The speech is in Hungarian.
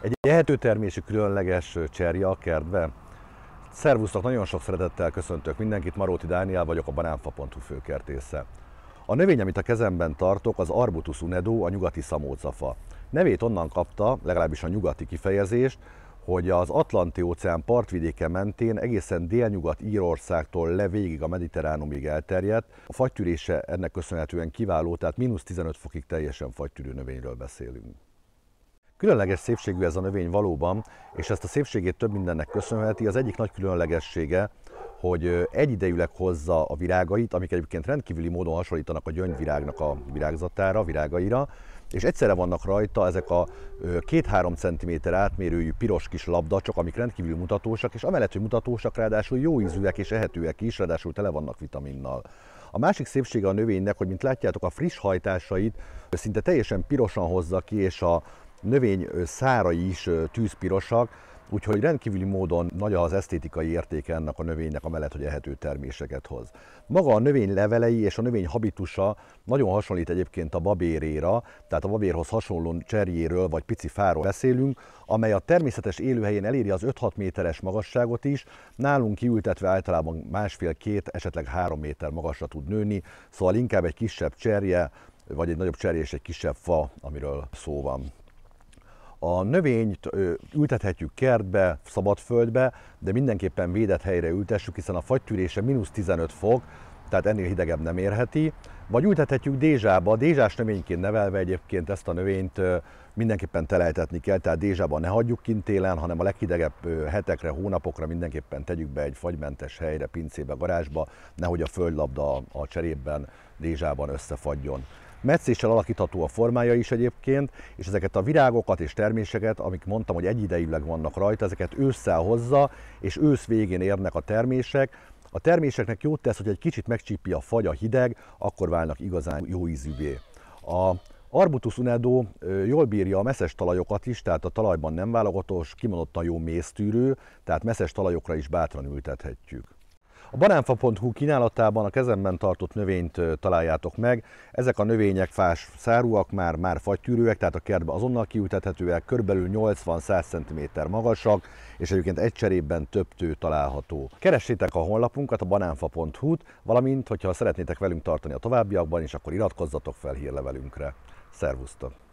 Egy termésű különleges cserje a kertbe. Szervusztok, nagyon sok szeretettel köszöntök mindenkit, Maróti Dániel vagyok, a banánfa.hu főkertésze. A növény, amit a kezemben tartok, az Arbutus unedo, a nyugati szamócafa. Nevét onnan kapta, legalábbis a nyugati kifejezést, hogy az Atlanti-óceán partvidéke mentén egészen délnyugat Írországtól le végig a mediterránumig elterjedt. A fagytűrése ennek köszönhetően kiváló, tehát mínusz 15 fokig teljesen fagytűrő növényről beszélünk. Különleges szépségű ez a növény valóban, és ezt a szépségét több mindennek köszönheti. Az egyik nagy különlegessége, hogy egyidejűleg hozza a virágait, amik egyébként rendkívüli módon hasonlítanak a gyöngyvirágnak a virágzatára, virágaira, és egyszerre vannak rajta ezek a 2-3 cm átmérőjű piros kis labdacsok, amik rendkívül mutatósak, és amellett, hogy mutatósak, ráadásul jó ízűek és ehetőek is, ráadásul tele vannak vitaminnal. A másik szépsége a növénynek, hogy mint látjátok, a friss hajtásait szinte teljesen pirosan hozza ki, és a növény szárai is tűzpirosak, Úgyhogy rendkívüli módon nagy az esztétikai értéke ennek a növénynek, amellett, hogy ehető terméseket hoz. Maga a növény levelei és a növény habitusa nagyon hasonlít egyébként a babéréra, tehát a babérhoz hasonló cserjéről vagy pici fáról beszélünk, amely a természetes élőhelyén eléri az 5-6 méteres magasságot is, nálunk kiültetve általában másfél-két, esetleg három méter magasra tud nőni, szóval inkább egy kisebb cserje, vagy egy nagyobb cserje és egy kisebb fa, amiről szó van. A növényt ültethetjük kertbe, szabadföldbe, de mindenképpen védett helyre ültessük, hiszen a fagytűrése mínusz 15 fok, tehát ennél hidegebb nem érheti, vagy ültethetjük dézsába, dézsás növényként nevelve egyébként ezt a növényt mindenképpen telejtetni kell, tehát dézsába ne hagyjuk kint télen, hanem a leghidegebb hetekre, hónapokra mindenképpen tegyük be egy fagymentes helyre, pincébe, garázsba, nehogy a földlabda a cserében dézsában összefagyjon. Metszéssel alakítható a formája is egyébként, és ezeket a virágokat és terméseket, amik mondtam, hogy egyidejűleg vannak rajta, ezeket ősszel hozza, és ősz végén érnek a termések, a terméseknek jót tesz, hogy egy kicsit megcsípi a fagy, a hideg, akkor válnak igazán jó ízűvé. A Arbutus unedo jól bírja a meszes talajokat is, tehát a talajban nem válogatos, kimondottan jó méztűrő, tehát meszes talajokra is bátran ültethetjük. A banánfa.hu kínálatában a kezemben tartott növényt találjátok meg. Ezek a növények fás szárúak, már, már fagytűrőek, tehát a kertbe azonnal kiültethetőek, körülbelül 80-100 cm magasak, és egyébként egy cserében több tő található. Keressétek a honlapunkat, a banánfa.hu-t, valamint, hogyha szeretnétek velünk tartani a továbbiakban is, akkor iratkozzatok fel hírlevelünkre. Szervusztok!